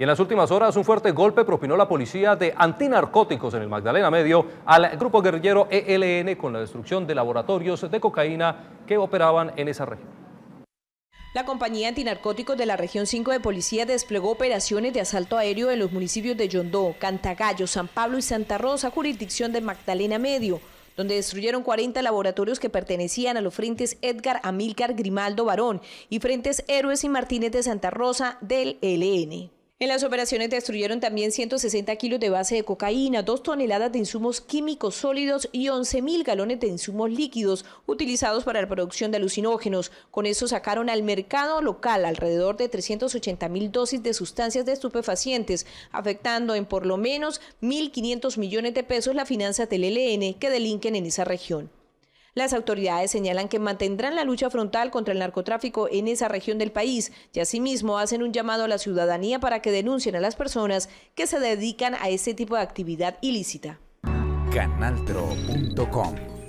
Y en las últimas horas un fuerte golpe propinó la policía de antinarcóticos en el Magdalena Medio al grupo guerrillero ELN con la destrucción de laboratorios de cocaína que operaban en esa región. La compañía antinarcóticos de la región 5 de policía desplegó operaciones de asalto aéreo en los municipios de Yondó, Cantagallo, San Pablo y Santa Rosa, jurisdicción de Magdalena Medio, donde destruyeron 40 laboratorios que pertenecían a los frentes Edgar Amílcar Grimaldo Barón y frentes Héroes y Martínez de Santa Rosa del ELN. En las operaciones destruyeron también 160 kilos de base de cocaína, dos toneladas de insumos químicos sólidos y 11.000 galones de insumos líquidos utilizados para la producción de alucinógenos. Con eso sacaron al mercado local alrededor de 380.000 dosis de sustancias de estupefacientes, afectando en por lo menos 1.500 millones de pesos la finanza del ELN que delinquen en esa región. Las autoridades señalan que mantendrán la lucha frontal contra el narcotráfico en esa región del país y asimismo hacen un llamado a la ciudadanía para que denuncien a las personas que se dedican a este tipo de actividad ilícita. Canaltro.com